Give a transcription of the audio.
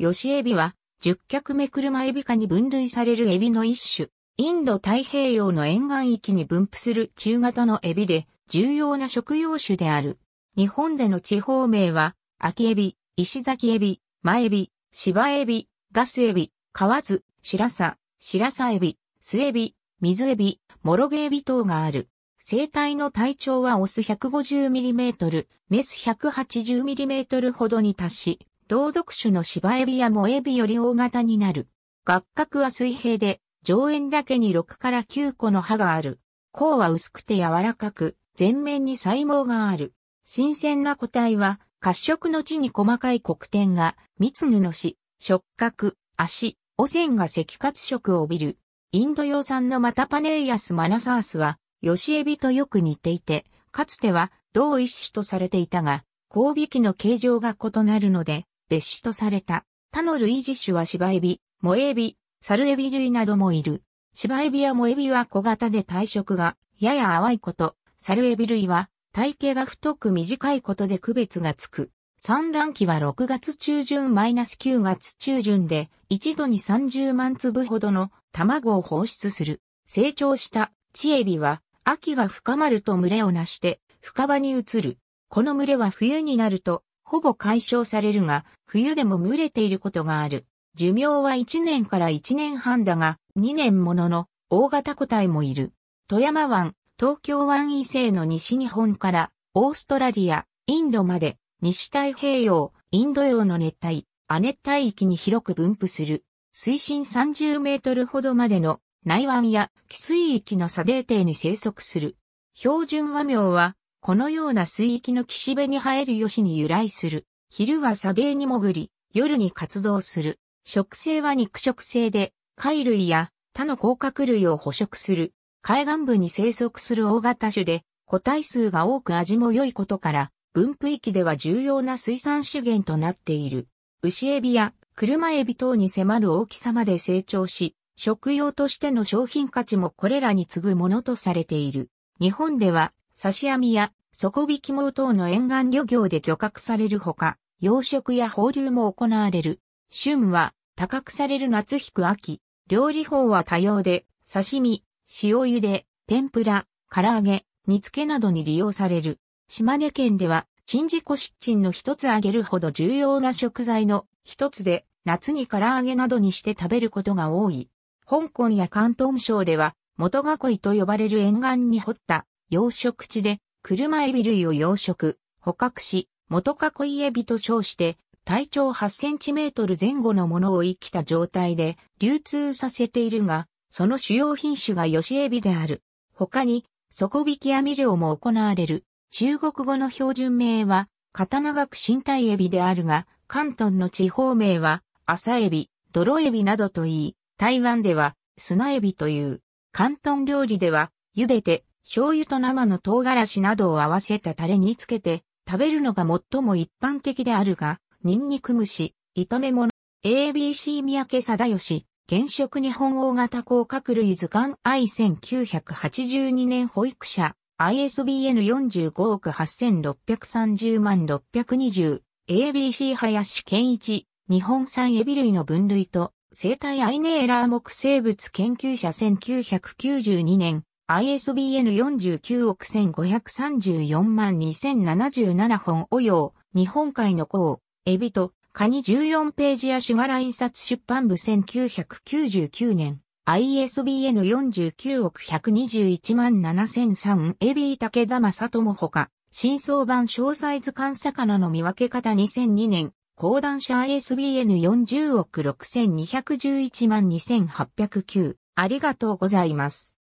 ヨシエビは、十脚目車エビ科に分類されるエビの一種。インド太平洋の沿岸域に分布する中型のエビで、重要な食用種である。日本での地方名は、秋エビ、石崎エビ、マエビ、芝エビ、ガスエビ、河津、白さ、白さエビ、スエビ、水エビ、モロゲエビ等がある。生体の体長はオス 150mm、メス 180mm ほどに達し、同属種の芝エビやモエビより大型になる。合角は水平で、上縁だけに6から9個の歯がある。甲は薄くて柔らかく、全面に細毛がある。新鮮な個体は、褐色の地に細かい黒点が、蜜布のし、触覚、足、汚染が赤褐色を帯びる。インド洋産のマタパネイアス・マナサースは、ヨシエビとよく似ていて、かつては同一種とされていたが、交尾器の形状が異なるので、別種とされた。他の類似種は芝エビ、モエビ、サルエビ類などもいる。芝エビやモエビは小型で体色がやや淡いこと、サルエビ類は体型が太く短いことで区別がつく。産卵期は6月中旬 -9 月中旬で一度に30万粒ほどの卵を放出する。成長したチエビは秋が深まると群れをなして深場に移る。この群れは冬になるとほぼ解消されるが、冬でも群れていることがある。寿命は1年から1年半だが、2年ものの大型個体もいる。富山湾、東京湾以西の西日本からオーストラリア、インドまで、西太平洋、インド洋の熱帯、亜熱帯域に広く分布する。水深30メートルほどまでの内湾や汽水域の砂泥底に生息する。標準和名はこのような水域の岸辺に生えるヨシに由来する。昼は砂泥に潜り、夜に活動する。食性は肉食性で、貝類や他の甲殻類を捕食する。海岸部に生息する大型種で、個体数が多く味も良いことから、分布域では重要な水産資源となっている。牛エビや車エビ等に迫る大きさまで成長し、食用としての商品価値もこれらに次ぐものとされている。日本では刺し網や底引き網等の沿岸漁業で漁獲されるほか、養殖や放流も行われる。旬は多角される夏引く秋。料理法は多様で、刺身、塩茹で、天ぷら、唐揚げ、煮付けなどに利用される。島根県では、チンジコシッチンの一つ揚げるほど重要な食材の一つで、夏に唐揚げなどにして食べることが多い。香港や関東省では、元囲いと呼ばれる沿岸に掘った養殖地で、車エビ類を養殖、捕獲し、元囲いエビと称して、体長8センチメートル前後のものを生きた状態で流通させているが、その主要品種がヨシエビである。他に、底引き網漁も行われる。中国語の標準名は、刀長く身体エビであるが、関東の地方名は、朝エビ、泥エビなどといい、台湾では、砂エビという。関東料理では、茹でて、醤油と生の唐辛子などを合わせたタレにつけて食べるのが最も一般的であるが、ニンニク虫、炒め物、ABC 三宅貞義、原色日本大型甲殻類図鑑 I1982 年保育者、ISBN45 億8630万620、ABC 林健一、日本産エビ類の分類と、生態アイネーラー木生物研究者1992年、ISBN 49億1534万2077本およ日本海の港、エビと、カニ14ページ足柄印刷出版部1999年、ISBN 49億121万7003エビー竹田正智ほか、新装版詳細図鑑魚の見分け方2002年、講談社 ISBN 40億6211万2809ありがとうございます。